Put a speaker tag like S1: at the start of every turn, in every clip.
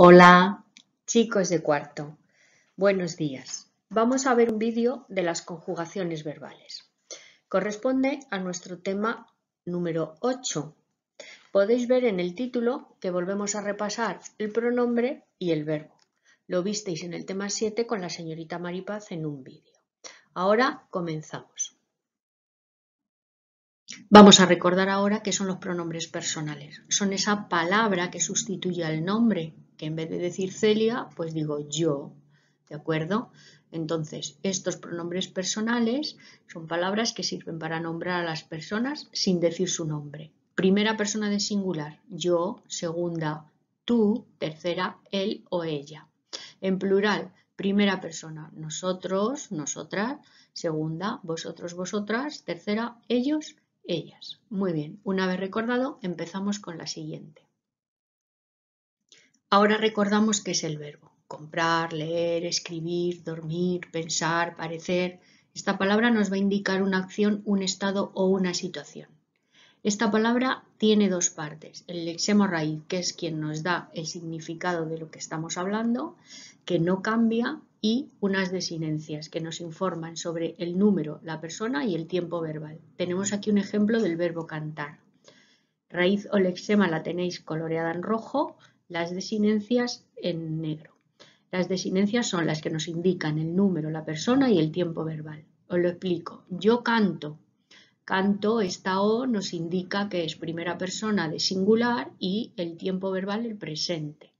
S1: Hola, chicos de cuarto. Buenos días. Vamos a ver un vídeo de las conjugaciones verbales. Corresponde a nuestro tema número 8. Podéis ver en el título que volvemos a repasar el pronombre y el verbo. Lo visteis en el tema 7 con la señorita Maripaz en un vídeo. Ahora comenzamos. Vamos a recordar ahora qué son los pronombres personales. Son esa palabra que sustituye al nombre que en vez de decir Celia, pues digo yo, ¿de acuerdo? Entonces, estos pronombres personales son palabras que sirven para nombrar a las personas sin decir su nombre. Primera persona de singular, yo, segunda, tú, tercera, él o ella. En plural, primera persona, nosotros, nosotras, segunda, vosotros, vosotras, tercera, ellos, ellas. Muy bien, una vez recordado, empezamos con la siguiente. Ahora recordamos que es el verbo. Comprar, leer, escribir, dormir, pensar, parecer. Esta palabra nos va a indicar una acción, un estado o una situación. Esta palabra tiene dos partes. El lexemo raíz, que es quien nos da el significado de lo que estamos hablando, que no cambia, y unas desinencias que nos informan sobre el número, la persona y el tiempo verbal. Tenemos aquí un ejemplo del verbo cantar. Raíz o lexema la tenéis coloreada en rojo, las desinencias en negro. Las desinencias son las que nos indican el número, la persona y el tiempo verbal. Os lo explico. Yo canto. Canto, esta O nos indica que es primera persona de singular y el tiempo verbal el presente.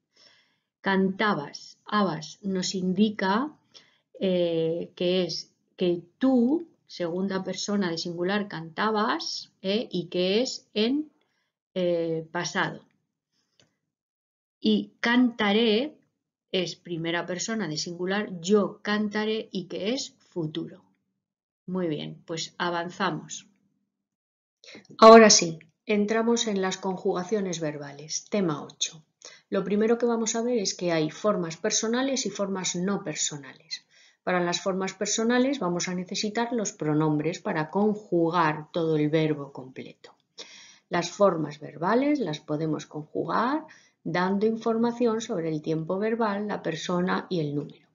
S1: Cantabas, abas, nos indica eh, que es que tú, segunda persona de singular, cantabas eh, y que es en eh, pasado. Y cantaré es primera persona de singular, yo cantaré y que es futuro. Muy bien, pues avanzamos. Ahora sí, entramos en las conjugaciones verbales, tema 8. Lo primero que vamos a ver es que hay formas personales y formas no personales. Para las formas personales vamos a necesitar los pronombres para conjugar todo el verbo completo. Las formas verbales las podemos conjugar dando información sobre el tiempo verbal, la persona y el número.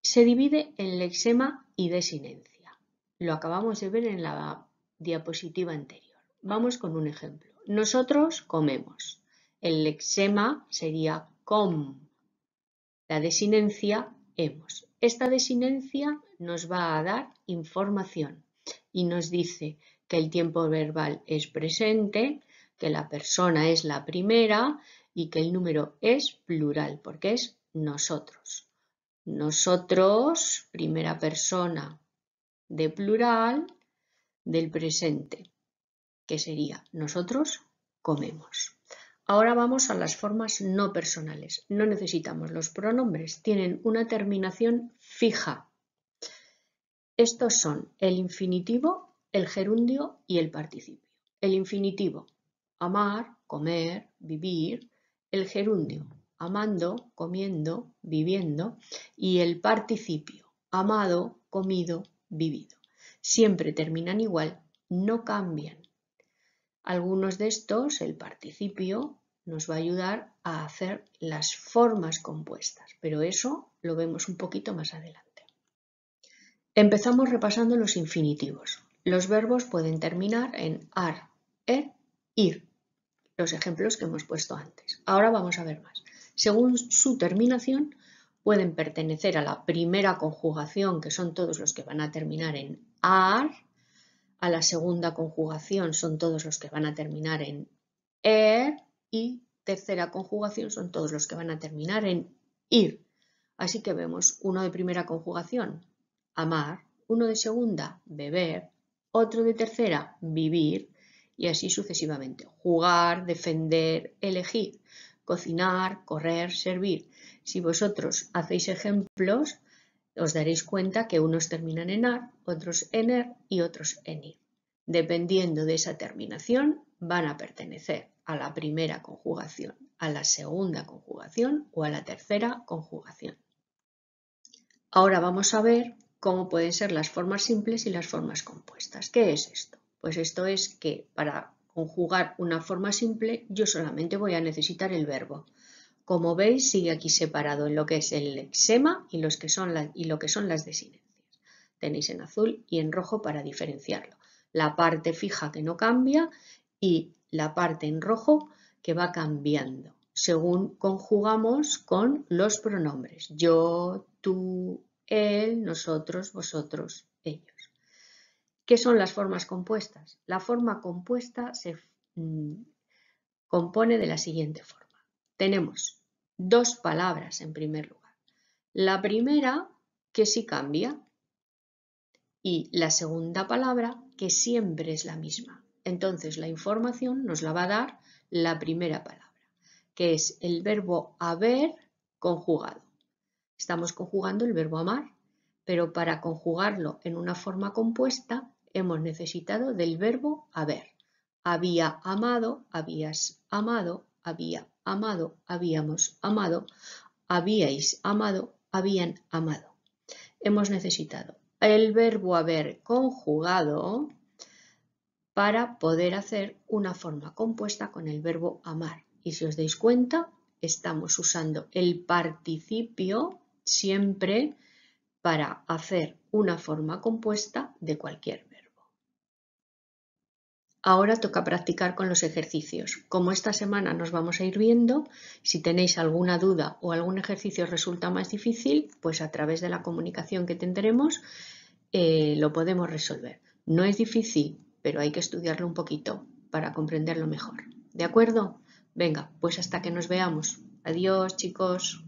S1: Se divide en lexema y desinencia. Lo acabamos de ver en la diapositiva anterior. Vamos con un ejemplo. Nosotros comemos. El lexema sería com. La desinencia hemos. Esta desinencia nos va a dar información y nos dice que el tiempo verbal es presente, que la persona es la primera y que el número es plural, porque es nosotros. Nosotros, primera persona de plural del presente, que sería nosotros comemos. Ahora vamos a las formas no personales. No necesitamos los pronombres, tienen una terminación fija. Estos son el infinitivo, el gerundio y el participio. El infinitivo, Amar, comer, vivir, el gerundio, amando, comiendo, viviendo y el participio, amado, comido, vivido. Siempre terminan igual, no cambian. Algunos de estos, el participio, nos va a ayudar a hacer las formas compuestas, pero eso lo vemos un poquito más adelante. Empezamos repasando los infinitivos. Los verbos pueden terminar en ar, et ir. Los ejemplos que hemos puesto antes. Ahora vamos a ver más. Según su terminación, pueden pertenecer a la primera conjugación, que son todos los que van a terminar en ar, a la segunda conjugación son todos los que van a terminar en er y tercera conjugación son todos los que van a terminar en ir. Así que vemos uno de primera conjugación, amar, uno de segunda, beber, otro de tercera, vivir, y así sucesivamente. Jugar, defender, elegir, cocinar, correr, servir. Si vosotros hacéis ejemplos, os daréis cuenta que unos terminan en ar, otros en er y otros en ir. Dependiendo de esa terminación, van a pertenecer a la primera conjugación, a la segunda conjugación o a la tercera conjugación. Ahora vamos a ver cómo pueden ser las formas simples y las formas compuestas. ¿Qué es esto? Pues esto es que para conjugar una forma simple yo solamente voy a necesitar el verbo. Como veis sigue aquí separado en lo que es el lexema y, y lo que son las desinencias. Tenéis en azul y en rojo para diferenciarlo. La parte fija que no cambia y la parte en rojo que va cambiando según conjugamos con los pronombres. Yo, tú, él, nosotros, vosotros, ellos. ¿Qué son las formas compuestas? La forma compuesta se mm, compone de la siguiente forma. Tenemos dos palabras en primer lugar. La primera que sí cambia y la segunda palabra que siempre es la misma. Entonces la información nos la va a dar la primera palabra, que es el verbo haber conjugado. Estamos conjugando el verbo amar, pero para conjugarlo en una forma compuesta hemos necesitado del verbo haber. Había amado, habías amado, había amado, habíamos amado, habíais amado, habían amado. Hemos necesitado el verbo haber conjugado para poder hacer una forma compuesta con el verbo amar. Y si os dais cuenta, estamos usando el participio siempre para hacer una forma compuesta de cualquier verbo. Ahora toca practicar con los ejercicios. Como esta semana nos vamos a ir viendo, si tenéis alguna duda o algún ejercicio resulta más difícil, pues a través de la comunicación que tendremos eh, lo podemos resolver. No es difícil, pero hay que estudiarlo un poquito para comprenderlo mejor. ¿De acuerdo? Venga, pues hasta que nos veamos. Adiós chicos.